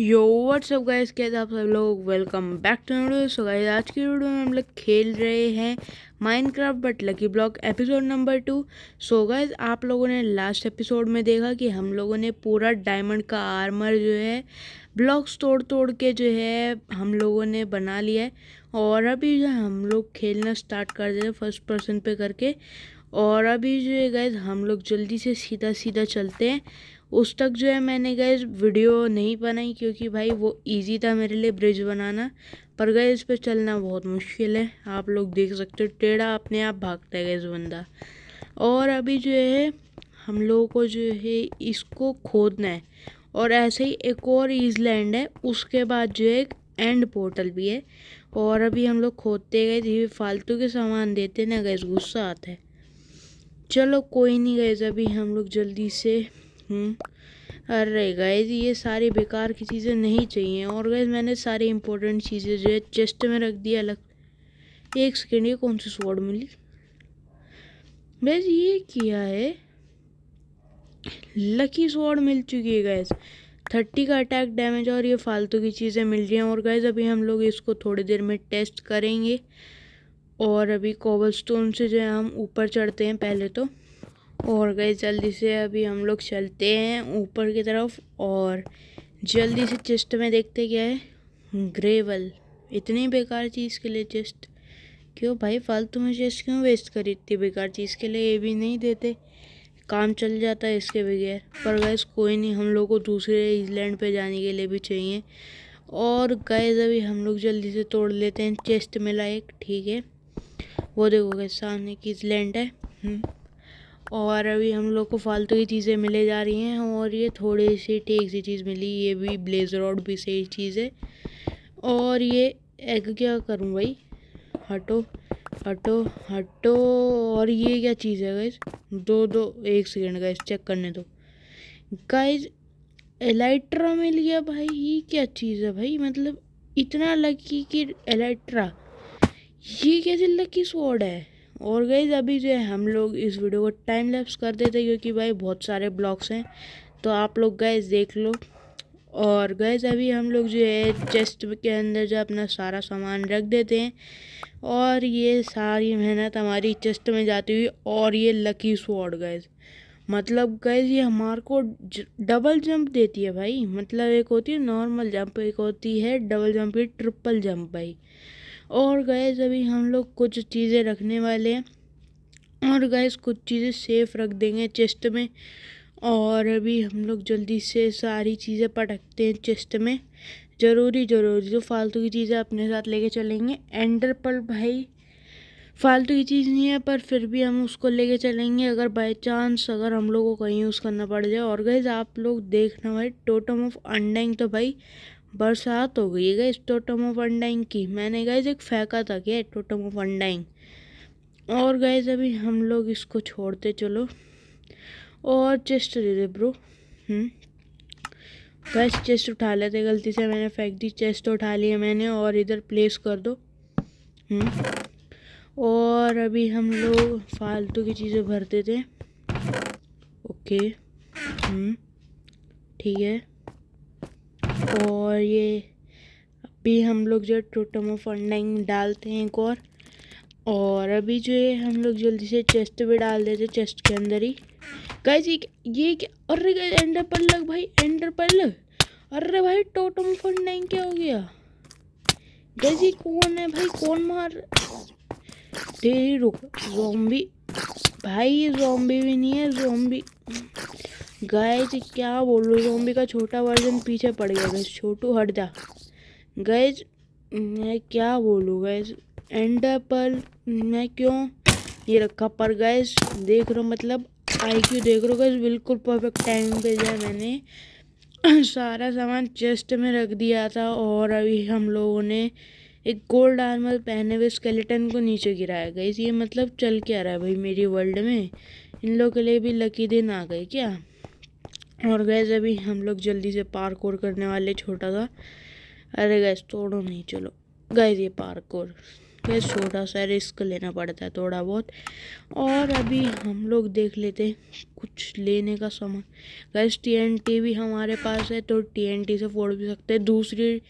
यो WhatsApp guys के आप सब लोग welcome back to video so guys आज की वीडियो में हम लोग खेल रहे हैं Minecraft but lucky block episode number two so guys आप लोगों ने लास्ट एपिसोड में देखा कि हम लोगों ने पूरा डायमंड का आर्मर जो है ब्लॉक्स तोड़ तोड़ के जो है हम लोगों ने बना लिया है और अभी जो हम लोग खेलना स्टार्ट कर दे फर्स्ट पर्सन पे करके और अभी जो है गैज़ हम लोग जल्दी से सीधा सीधा चलते हैं उस तक जो है मैंने गैज़ वीडियो नहीं बनाई क्योंकि भाई वो इजी था मेरे लिए ब्रिज बनाना पर गए इस पर चलना बहुत मुश्किल है आप लोग देख सकते हो टेढ़ा अपने आप भागता है गैस बंदा और अभी जो है हम लोगों को जो है इसको खोदना है और ऐसे ही एक और ईजलैंड है उसके बाद जो है एक एंड पोर्टल भी है और अभी हम लोग खोदते गए फालतू के सामान देते ना गैस गुस्सा आता है चलो कोई नहीं गए अभी हम लोग जल्दी से अरे हम्म, गए ये सारी बेकार की चीज़ें नहीं चाहिए और गए मैंने सारी इंपॉर्टेंट चीज़ें जो है चेस्ट में रख दिया अलग एक सेकेंड ये कौन सी स्वॉर्ड मिली गैस ये किया है लकी स्वॉर्ड मिल चुकी है गैस थर्टी का अटैक डैमेज और ये फालतू की चीज़ें मिल रही हैं और गैस अभी हम लोग इसको थोड़ी देर में टेस्ट करेंगे और अभी कोबल स्टोन से जो है हम ऊपर चढ़ते हैं पहले तो और गए जल्दी से अभी हम लोग चलते हैं ऊपर की तरफ और जल्दी से चेस्ट में देखते क्या है ग्रेवल इतनी बेकार चीज़ के लिए चेस्ट क्यों भाई फालतू में चेस्ट क्यों वेस्ट करी इतनी बेकार चीज़ के लिए ये भी नहीं देते काम चल जाता है इसके बगैर पर गैस कोई नहीं हम लोग को दूसरे इजलैंड पे जाने के लिए भी चाहिए और गैस अभी हम लोग जल्दी से तोड़ लेते हैं चेस्ट मिला एक ठीक है वो देखोगे सामने की लैंड है हम्म। और अभी हम लोग को फालतू की चीज़ें मिले जा रही हैं और ये थोड़ी सी ठीक सी चीज़ मिली ये भी ब्लेजर और भी सही चीज़ है और ये एग क्या करूँ भाई हटो हटो हटो और ये क्या चीज़ है गाइज दो दो एक सेकेंड गाइज चेक करने दो गाइज एलाइट्रा मिल गया भाई ये क्या चीज़ है भाई मतलब इतना लकी कि एलाइट्रा ये कैसे लकी स्वॉर्ड है और गई अभी जो है हम लोग इस वीडियो को टाइम लैप्स कर देते हैं क्योंकि भाई बहुत सारे ब्लॉग्स हैं तो आप लोग गए देख लो और गए अभी हम लोग जो है चेस्ट के अंदर जो अपना सारा सामान रख देते हैं और ये सारी मेहनत हमारी चेस्ट में जाती हुई और ये लकी स्वॉर्ड गैस मतलब गैज ये हमारे को डबल जंप देती है भाई मतलब एक होती है नॉर्मल जंप एक होती है डबल जंप ही ट्रिपल जंप भाई और गैस अभी हम लोग कुछ चीज़ें रखने वाले हैं और गैस कुछ चीज़ें सेफ़ रख देंगे चेस्ट में और अभी हम लोग जल्दी से सारी चीज़ें पटकते हैं चेस्ट में ज़रूरी ज़रूरी जो फालतू की चीज़ें अपने साथ लेके चलेंगे एंडर पर भाई फालतू की चीज़ नहीं है पर फिर भी हम उसको लेके चलेंगे अगर बाय चांस अगर हम लोग को कहीं यूज़ करना पड़ जाए और गैज़ आप लोग देखना भाई टोटम ऑफ अंडैंग तो भाई बरसात हो गई है इस टोटम ऑफ अंडाइंग की मैंने गाइज एक फेंका था क्या टोटम ऑफ अंडाइंग और गाइज अभी हम लोग इसको छोड़ते चलो और चेस्ट दे दे ब्रो बस चेस्ट उठा लेते गलती से मैंने फेंक दी चेस्ट तो उठा लिया मैंने और इधर प्लेस कर दो हम्म। और अभी हम लोग फालतू की चीज़ें भरते थे ओके हम्म। ठीक है और ये अभी हम लोग जो टोटम ऑफ डालते हैं एक और और अभी जो है हम लोग जल्दी से चेस्ट पे डाल देते चेस्ट के अंदर ही गाइज जी ये क्या अरे गए एंडर पर लग भाई एंडर पर लग अरे भाई टोटम फंड क्या हो गया गाइज जी कौन है भाई कौन मार तेरी रुक जोम्बी भाई ये जोम्बी भी नहीं है जोम्बी गैज क्या बोलूँ जोम्बी का छोटा वर्जन पीछे पड़ गया गए छोटू हट जा गैज मैं क्या बोलूँ गैज पर मैं क्यों ये रखा पर गैस देख रहा मतलब आई क्यू देख रहा गैस बिल्कुल परफेक्ट टाइम पे जाए मैंने सारा सामान चेस्ट में रख दिया था और अभी हम लोगों ने एक गोल्ड आर्मर पहने हुए स्केलेटन को नीचे गिराया गई ये मतलब चल के आ रहा है भाई मेरी वर्ल्ड में इन लोगों के लिए भी लकी दिन आ गए क्या और गैस अभी हम लोग जल्दी से पार्क और करने वाले छोटा सा अरे गैस तोड़ो नहीं चलो गैस ये पार्क और गैस छोटा सा रिस्क लेना पड़ता है थोड़ा बहुत और अभी हम लोग देख लेते हैं कुछ लेने का सामान गैस टी भी हमारे पास है तो टी से फोड़ भी सकते हैं दूसरी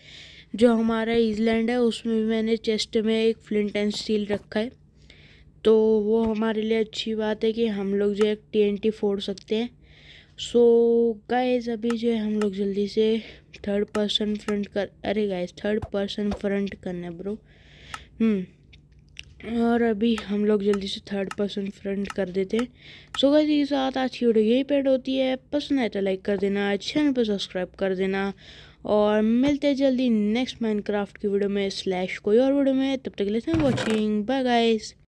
जो हमारा इजलैंड है उसमें भी मैंने चेस्ट में एक फ्लिंट एंड स्टील रखा है तो वो हमारे लिए अच्छी बात है कि हम लोग जो है टी फोड़ सकते हैं सो गाइज अभी जो है हम लोग जल्दी से थर्ड पर्सन फ्रंट कर अरे गाइज थर्ड पर्सन फ्रंट करना ब्रो हम्म। ब्रो और अभी हम लोग जल्दी से थर्ड पर्सन फ्रंट कर देते हैं सो गाइज के साथ आज की वीडियो यही पेड होती है पसंद आए तो लाइक कर देना चैनल पर सब्सक्राइब कर देना और मिलते हैं जल्दी नेक्स्ट माइनक्राफ्ट की वीडियो में स्लैश कोई और वीडियो में तब तक लेते हैं वॉचिंग बाय गाइज